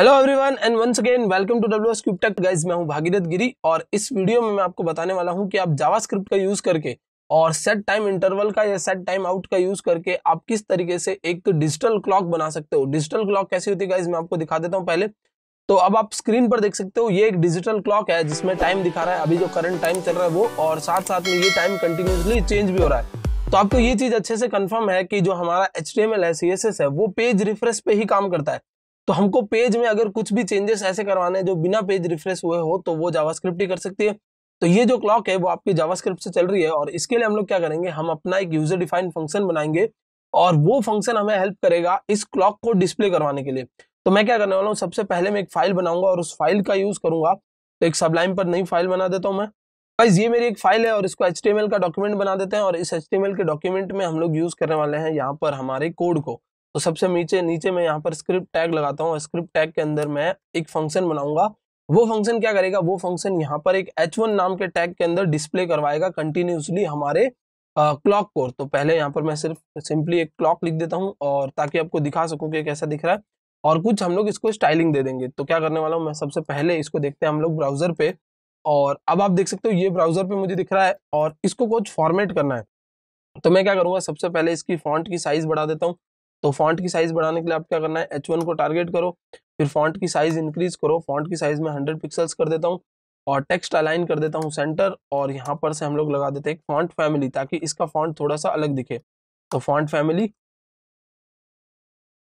hello everyone and once again welcome to W S cubetech guys मैं हूं भागीरथ गिरी और इस वीडियो में मैं आपको बताने वाला हूं कि आप जावास्क्रिप्ट का यूज़ करके और सेट टाइम इंटरवल का या सेट टाइम आउट का यूज़ करके आप किस तरीके से एक डिजिटल क्लॉक बना सकते हो डिजिटल क्लॉक कैसी होती है गाइज मैं आपको दिखा देता हूँ पहले तो अब आप स्क्रीन पर देख सकते हो ये एक डिजिटल क्लॉक है जिसमें टाइम दिखा रहा है अभी जो करंट टाइम चल रहा है वो और साथ साथ में ये टाइम कंटिन्यूसली चेंज भी हो रहा है तो आपको ये चीज़ अच्छे से कन्फर्म है कि जो हमारा एच है सी है वो पेज रिफ्रेश पे ही काम करता है तो हमको पेज में अगर कुछ भी चेंजेस ऐसे करवाने हैं जो बिना पेज रिफ्रेश हुए हो तो वो जावास्क्रिप्ट ही कर सकती है तो ये जो क्लॉक है वो आपकी जावास्क्रिप्ट से चल रही है और इसके लिए हम लोग क्या करेंगे हम अपना एक यूजर डिफाइंड फंक्शन बनाएंगे और वो फंक्शन हमें हेल्प करेगा इस क्लॉक को डिस्प्ले करवाने के लिए तो मैं क्या करने वाला हूँ सबसे पहले मैं एक फाइल बनाऊंगा और उस फाइल का यूज करूंगा तो एक सबलाइन पर नई फाइल बना देता हूँ मैं बस ये मेरी एक फाइल है और इसको एच का डॉक्यूमेंट बना देते हैं और इस एच के डॉक्यूमेंट में हम लोग यूज करने वाले हैं यहाँ पर हमारे कोड को तो सबसे नीचे नीचे मैं यहाँ पर स्क्रिप्ट टैग लगाता हूँ स्क्रिप्ट टैग के अंदर मैं एक फंक्शन बनाऊंगा वो फंक्शन क्या करेगा वो फंक्शन यहाँ पर एक एच नाम के टैग के अंदर डिस्प्ले करवाएगा कंटिन्यूसली हमारे क्लॉक uh, को तो पहले यहाँ पर मैं सिर्फ सिंपली एक क्लॉक लिख देता हूँ और ताकि आपको दिखा सकूँ कि कैसा दिख रहा है और कुछ हम लोग इसको स्टाइलिंग दे देंगे तो क्या करने वाला हूँ मैं सबसे पहले इसको देखते हैं हम लोग ब्राउजर पे और अब आप देख सकते हो ये ब्राउजर पे मुझे दिख रहा है और इसको कुछ फॉर्मेट करना है तो मैं क्या करूँगा सबसे पहले इसकी फॉन्ट की साइज बढ़ा देता हूँ तो फॉन्ट की साइज बढ़ाने के लिए आप क्या करना है एच वन को टारगेट करो फिर फॉन्ट की साइज इंक्रीज करो फॉन्ट की साइज में हंड्रेड पिक्सल्स कर देता हूँ और टेक्स्ट अलाइन कर देता हूँ सेंटर और यहाँ पर से हम लोग लगा देते हैं फॉन्ट फैमिली ताकि इसका फॉन्ट थोड़ा सा अलग दिखे तो फॉन्ट फैमिली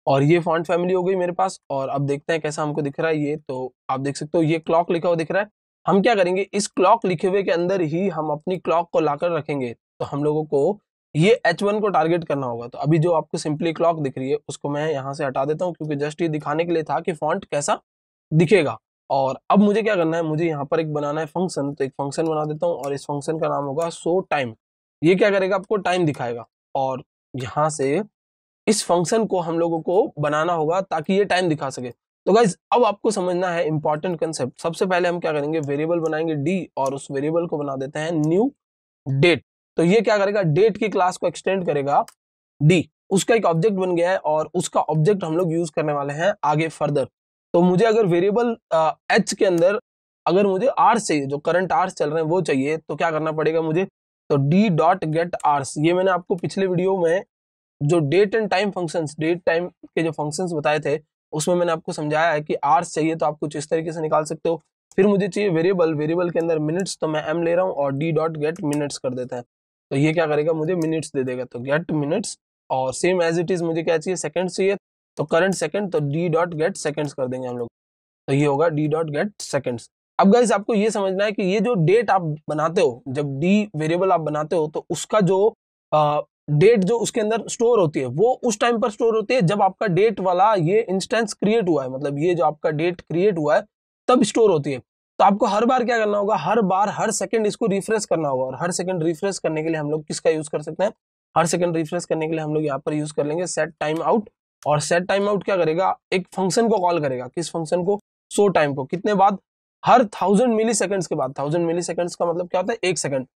और ये फॉन्ट फैमिली हो गई मेरे पास और अब देखते हैं कैसा हमको दिख रहा है ये तो आप देख सकते हो ये क्लॉक लिखा हुआ दिख रहा है हम क्या करेंगे इस क्लॉक लिखे हुए के अंदर ही हम अपनी क्लॉक को लाकर रखेंगे तो हम लोगों को ये H1 को टारगेट करना होगा तो अभी जो आपको सिंपली क्लॉक दिख रही है उसको मैं यहाँ से हटा देता हूँ क्योंकि जस्ट ये दिखाने के लिए था कि फॉन्ट कैसा दिखेगा और अब मुझे क्या करना है मुझे यहाँ पर एक बनाना है फंक्शन तो एक फंक्शन बना देता हूँ और इस फंक्शन का नाम होगा सो टाइम ये क्या करेगा आपको टाइम दिखाएगा और यहाँ से इस फंक्शन को हम लोगों को बनाना होगा ताकि ये टाइम दिखा सके तो गाइज अब आपको समझना है इंपॉर्टेंट कंसेप्ट सबसे पहले हम क्या करेंगे वेरिएबल बनाएंगे डी और उस वेरिएबल को बना देते हैं न्यू डेट तो ये क्या करेगा डेट की क्लास को एक्सटेंड करेगा डी उसका एक ऑब्जेक्ट बन गया है और उसका ऑब्जेक्ट हम लोग यूज करने वाले हैं आगे फर्दर तो मुझे अगर वेरिएबल एच के अंदर अगर मुझे आर्स चाहिए जो करंट आर्स चल रहे हैं वो चाहिए तो क्या करना पड़ेगा मुझे तो डी डॉट गेट आर्स ये मैंने आपको पिछले वीडियो में जो date and time function date time के जो फंक्शन बताए थे उसमें मैंने आपको समझाया है कि आर्स चाहिए तो आप कुछ इस तरीके से निकाल सकते हो फिर मुझे चाहिए वेरिएबल वेरिएबल के अंदर मिनट्स तो मैं एम ले रहा हूँ और डी डॉट गेट मिनट्स कर देते हैं तो ये क्या करेगा मुझे मिनट्स दे देगा तो गेट मिनट्स और सेम एज इट इज़ मुझे क्या चाहिए सेकेंड चाहिए तो करंट सेकेंड तो डी डॉट गेट सेकेंड्स कर देंगे हम लोग तो ये होगा डी डॉट गेट सेकेंड्स अब गाइज आपको ये समझना है कि ये जो डेट आप बनाते हो जब डी वेरिएबल आप बनाते हो तो उसका जो आ, डेट जो उसके अंदर स्टोर होती है वो उस टाइम पर स्टोर होती है जब आपका डेट वाला ये इंस्टेंस क्रिएट हुआ है मतलब ये जो आपका डेट क्रिएट हुआ है तब स्टोर होती है तो आपको हर बार क्या करना होगा हर बार हर सेकंड इसको रिफ्रेश करना होगा और हर सेकंड रिफ्रेश करने के लिए हम लोग किसका यूज कर सकते हैं हर सेकंड रिफ्रेश करने के लिए हम लोग यहाँ पर यूज कर लेंगे सेट टाइम आउट और सेट टाइम आउट क्या करेगा एक फंक्शन को कॉल करेगा किस फंक्शन को सो टाइम को कितने बाद हर थाउजेंड मिली सेकेंड्स के बाद थाउजेंड मिली सेकेंड्स का मतलब क्या होता है एक सेकेंड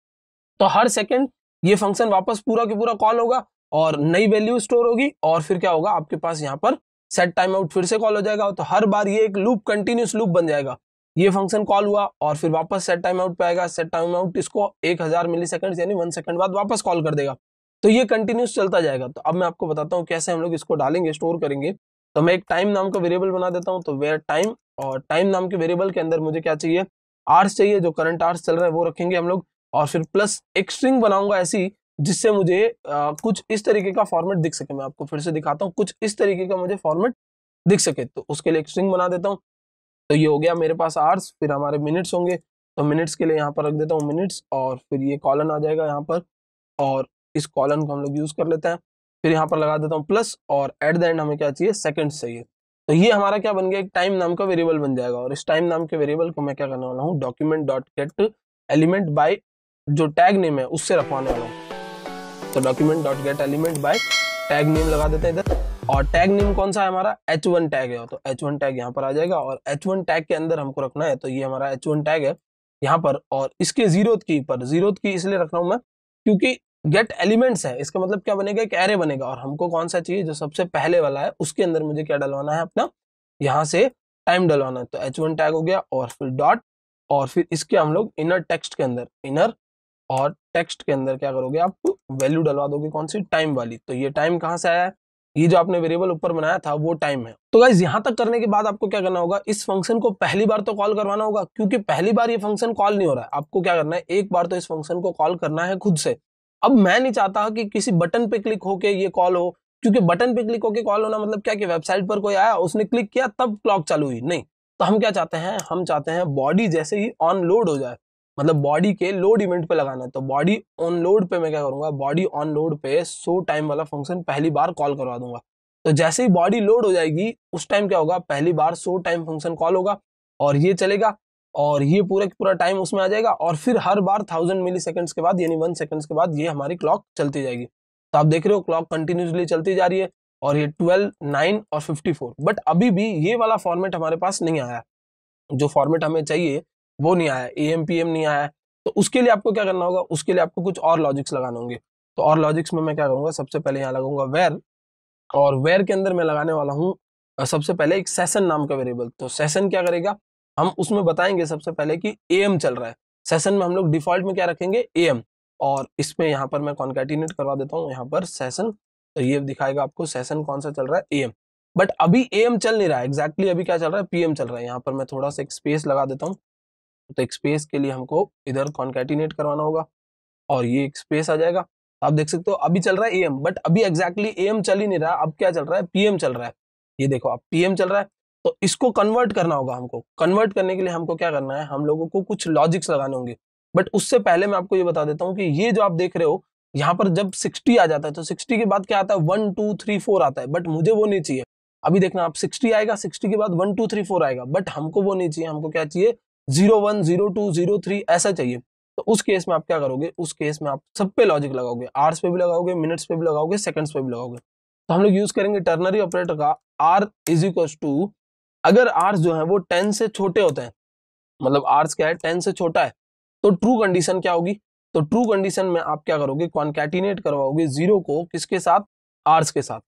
तो हर सेकेंड ये फंक्शन वापस पूरा के पूरा कॉल होगा और नई वैल्यू स्टोर होगी और फिर क्या होगा आपके पास यहाँ पर सेट टाइम आउट फिर से कॉल हो जाएगा तो हर बार ये एक लूप कंटिन्यूस लूप बन जाएगा ये फंक्शन कॉल हुआ और फिर वापस सेट टाइम आउट पे आएगा सेट टाइम आउट इसको एक हजार मिली सेकंड यानी वन सेकंड बाद वापस कॉल कर देगा तो ये कंटिन्यूस चलता जाएगा तो अब मैं आपको बताता हूँ कैसे हम लोग इसको डालेंगे स्टोर करेंगे तो मैं एक टाइम नाम का वेरिएबल बना देता हूँ तो वेयर टाइम और टाइम नाम के वेरिएबल के अंदर मुझे क्या चाहिए आर्स चाहिए जो करंट आर्स चल रहा है वो रखेंगे हम लोग और फिर प्लस एक स्ट्रिंग बनाऊंगा ऐसी जिससे मुझे आ, कुछ इस तरीके का फॉर्मेट दिख सके मैं आपको फिर से दिखाता हूँ कुछ इस तरीके का मुझे फॉर्मेट दिख सके तो उसके लिए एक स्ट्रिंग बना देता हूँ तो ये हो गया मेरे पास आर्स फिर हमारे मिनट्स होंगे तो मिनट्स के लिए यहाँ पर रख देता हूँ मिनट्स और फिर ये कॉलन आ जाएगा यहाँ पर और इस कॉलन को हम लोग यूज़ कर लेते हैं फिर यहाँ पर लगा देता हूँ प्लस और एट द एंड हमें क्या चाहिए सेकंड्स चाहिए तो ये हमारा क्या बन गया एक टाइम नाम का वेरिएबल बन जाएगा और इस टाइम नाम के वेरिएबल को मैं क्या करने वाला हूँ document dot get element by जो टैग नेम है उससे रखवाने वाला हूँ तो document dot get element by tag name लगा देते हैं इधर और टैग नेम कौन सा है हमारा एच वन टैग है तो एच वन टैग यहाँ पर आ जाएगा और एच वन टैग के अंदर हमको रखना है तो ये हमारा एच वन टैग है यहाँ पर और इसके जीरो की पर जीरो की इसलिए रख रहा हूँ मैं क्योंकि गेट एलिमेंट्स है इसका मतलब क्या बनेगा एक एरे बनेगा और हमको कौन सा चाहिए जो सबसे पहले वाला है उसके अंदर मुझे क्या डलवाना है अपना यहाँ से टाइम डलवाना है तो एच वन टैग हो गया और फिर डॉट और फिर इसके हम लोग इनर टेक्स्ट के अंदर इनर और टेक्स्ट के अंदर क्या करोगे आप वैल्यू डलवा दोगे कौन सी टाइम वाली तो ये टाइम कहाँ से आया है ये जो आपने वेरिएबल ऊपर बनाया था वो टाइम है तो गाइज यहाँ तक करने के बाद आपको क्या करना होगा इस फंक्शन को पहली बार तो कॉल करवाना होगा क्योंकि पहली बार ये फंक्शन कॉल नहीं हो रहा है आपको क्या करना है एक बार तो इस फंक्शन को कॉल करना है खुद से अब मैं नहीं चाहता कि किसी बटन पे क्लिक होके ये कॉल हो क्योंकि बटन पे क्लिक होके कॉल होना मतलब क्या कि वेबसाइट पर कोई आया उसने क्लिक किया तब क्लॉक चालू हुई नहीं तो हम क्या चाहते हैं हम चाहते हैं बॉडी जैसे ही ऑन लोड हो जाए मतलब बॉडी के लोड इवेंट पे लगाना है तो बॉडी ऑन लोड पे मैं क्या करूँगा बॉडी ऑन लोड पे सो टाइम वाला फंक्शन पहली बार कॉल करवा दूंगा तो जैसे ही बॉडी लोड हो जाएगी उस टाइम क्या होगा पहली बार सो टाइम फंक्शन कॉल होगा और ये चलेगा और ये पूरा पूरा टाइम उसमें आ जाएगा और फिर हर बार थाउजेंड मिली सेकेंड्स के बाद यानी वन सेकेंड्स के बाद ये हमारी क्लॉक चलती जाएगी तो आप देख रहे हो क्लॉक कंटिन्यूसली चलती जा रही है और ये ट्वेल्व नाइन और फिफ्टी फोर बट अभी भी ये वाला फॉर्मेट हमारे पास नहीं आया जो फॉर्मेट हमें चाहिए वो नहीं आया ए एम पी एम नहीं आया तो उसके लिए आपको क्या करना होगा उसके लिए आपको कुछ और लॉजिक्स लगाने होंगे तो और लॉजिक्स में मैं क्या करूँगा सबसे पहले यहाँ लगाऊंगा वेर और वेर के अंदर मैं लगाने वाला हूँ सबसे पहले एक सेशन नाम का वेरिएबल तो सेशन क्या करेगा हम उसमें बताएंगे सबसे पहले कि ए एम चल रहा है सेशन में हम लोग डिफॉल्ट में क्या रखेंगे ए एम और इसमें यहाँ पर मैं कॉन्कैटिनेट करवा देता हूँ यहाँ पर सेशन तो ये दिखाएगा आपको सेशन कौन सा चल रहा है ए एम बट अभी ए एम चल नहीं रहा है एग्जैक्टली exactly अभी क्या चल रहा है पी एम चल रहा है यहाँ पर मैं थोड़ा सा एक स्पेस लगा देता हूँ तो स्पेस के लिए हमको इधर कॉन्केटिनेट करवाना होगा और ये स्पेस आ जाएगा तो आप देख सकते हो अभी चल रहा है ए एम बट अभी एग्जैक्टली ए एम चल ही नहीं रहा अब क्या चल रहा है पीएम चल रहा है ये देखो अब पीएम चल रहा है तो इसको कन्वर्ट करना होगा हमको कन्वर्ट करने के लिए हमको क्या करना है हम लोगों को कुछ लॉजिक्स लगाने होंगे बट उससे पहले मैं आपको ये बता देता हूँ कि ये जो आप देख रहे हो यहाँ पर जब 60 आ जाता है तो 60 के बाद क्या आता है वन टू थ्री फोर आता है बट मुझे वो नहीं चाहिए अभी देखना आप 60 आएगा 60 के बाद वन टू थ्री फोर आएगा बट हमको वो नहीं चाहिए हमको क्या चाहिए zero one zero two zero three ऐसा चाहिए तो उस केस में आप क्या करोगे उस केस में आप सब पे लॉजिक लगाओगे आर्स पे भी लगाओगे मिनट्स पे भी लगाओगे सेकंड्स पे भी लगाओगे तो हम लोग यूज करेंगे टर्नरी ऑपरेटर का आर इज इक्वल टू अगर आर्स जो है वो टेन से छोटे होते हैं मतलब आर्स क्या है टेन से छोटा है तो ट्रू कंडीशन क्या होगी तो ट्रू कंडीशन में आप क्या करोगे कॉन्कैटिनेट करवाओगे जीरो को किसके साथ आर्स के साथ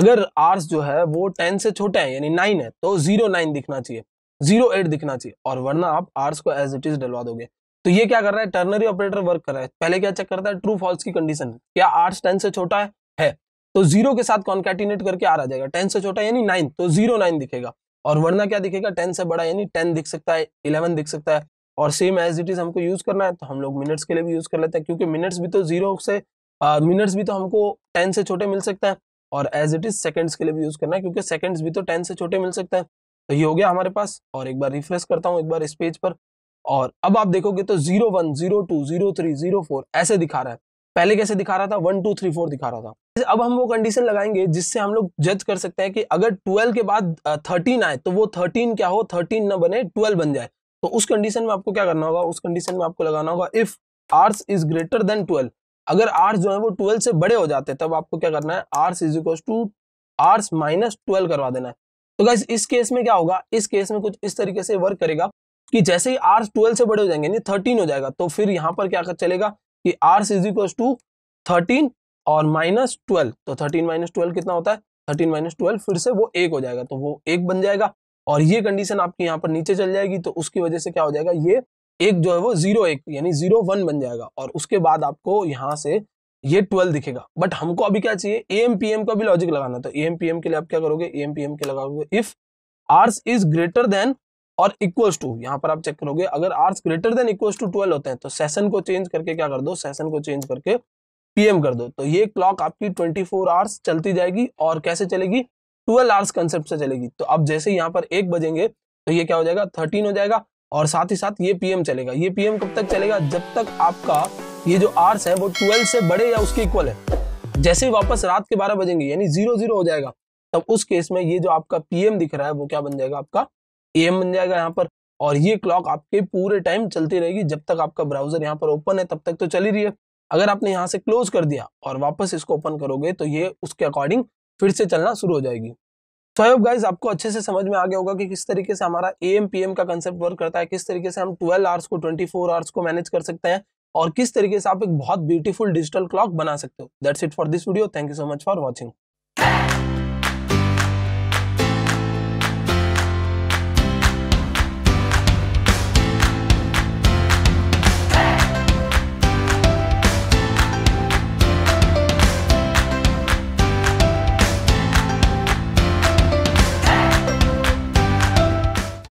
अगर आर्स जो है वो टेन से छोटा है यानी नाइन है तो जीरो नाइन दिखना चाहिए जीरो एट दिखना चाहिए और वरना आप आर्स को एज इट इज डलवा दोगे तो ये क्या कर रहा है टर्नरी ऑपरेटर वर्क कर रहा है पहले क्या चेक करता है ट्रू फॉल्स की कंडीशन क्या आर्स टेन से छोटा है है तो जीरो के साथ कॉन्केटिनेट करके आर आ जाएगा टेन से छोटा यानी नाइन तो जीरो नाइन दिखेगा और वरना क्या दिखेगा टेन से बड़ा यानी टेन दिख सकता है इलेवन दिख सकता है और सेम एज इट इज हमको यूज करना है तो हम लोग मिनट्स के लिए भी यूज कर लेते हैं क्योंकि मिनट्स भी तो जीरो से मिनट्स भी तो हमको टेन से छोटे मिल सकते हैं और एज इट इज सेकंड्स के लिए भी यूज करना है क्योंकि सेकंड्स भी तो टेन से छोटे मिल सकते हैं तो ये हो गया हमारे पास और एक बार रिफ्रेश करता हूँ एक बार इस पेज पर और अब आप देखोगे तो zero one zero two zero three zero four ऐसे दिखा रहा है पहले कैसे दिखा रहा था वन टू थ्री फोर दिखा रहा था अब हम वो कंडीशन लगाएंगे जिससे हम लोग जज कर सकते हैं कि अगर ट्वेल्व के बाद थर्टीन आए तो वो थर्टीन क्या हो थर्टीन न बने ट्वेल्व बन जाए तो उस कंडीशन में आपको क्या करना होगा उस कंडीशन में आपको लगाना होगा if hrs is greater than twelve अगर आर्स जो है वो ट्वेल्व से बड़े हो जाते हैं तब आपको क्या करना है hrs is equal to hrs minus twelve करवा देना है तो गाइज इस केस में क्या होगा इस केस में कुछ इस तरीके से वर्क करेगा कि जैसे ही आर ट्वेल्व से बड़े हो जाएंगे यानी थर्टीन हो जाएगा तो फिर यहाँ पर क्या कर चलेगा कि R is equal to thirteen और माइनस ट्वेल्व तो थर्टीन माइनस ट्वेल्व कितना होता है थर्टीन माइनस ट्वेल्व फिर से वो एक हो जाएगा तो वो एक बन जाएगा और ये कंडीशन आपकी यहाँ पर नीचे चल जाएगी तो उसकी वजह से क्या हो जाएगा ये एक जो है वो जीरो एक यानी जीरो वन बन जाएगा और उसके बाद आपको यहाँ से ये ट्वेल्व दिखेगा बट हमको अभी क्या चाहिए एम पी एम का भी लॉजिक लगाना तो एम पी एम के लिए आप क्या करोगे एम पी एम के लगाओगे if hrs is greater than और इक्वल्स टू यहाँ पर आप चेक करोगे अगर hrs greater than equals to twelve होते हैं तो सेशन को चेंज करके क्या कर दो सेशन को चेंज करके पीएम कर दो तो ये क्लॉक आपकी ट्वेंटी फोर आवर्स चलती जाएगी और कैसे चलेगी ट्वेल्व आवर्स कंसेप्ट से चलेगी तो अब जैसे यहाँ पर एक बजेंगे तो ये क्या हो जाएगा थर्टीन हो जाएगा और साथ ही साथ ये पीएम चलेगा ये पीएम कब तक चलेगा जब तक आपका ये जो आर्स है वो ट्वेल्व से बड़े या उसके इक्वल है जैसे ही वापस रात के बारह बजेंगे यानी जीरो जीरो हो जाएगा तब उस केस में ये जो आपका पीएम दिख रहा है वो क्या बन जाएगा आपका एम बन जाएगा यहाँ पर और ये क्लॉक आपके पूरे टाइम चलती रहेगी जब तक आपका ब्राउजर यहाँ पर ओपन है तब तक तो चली रही है अगर आपने यहाँ से क्लोज कर दिया और वापस इसको ओपन करोगे तो ये उसके अकॉर्डिंग फिर से चलना शुरू हो जाएगी तो आई होप गाइज आपको अच्छे से समझ में आ गया होगा कि किस तरीके से हमारा ए एम पी एम का कंसेप्ट वर्क करता है किस तरीके से हम 12 आवर्स को 24 आवर्स को मैनेज कर सकते हैं और किस तरीके से आप एक बहुत ब्यूटीफुल डिजिटल क्लॉक बना सकते हो that's it for this video thank you so much for watching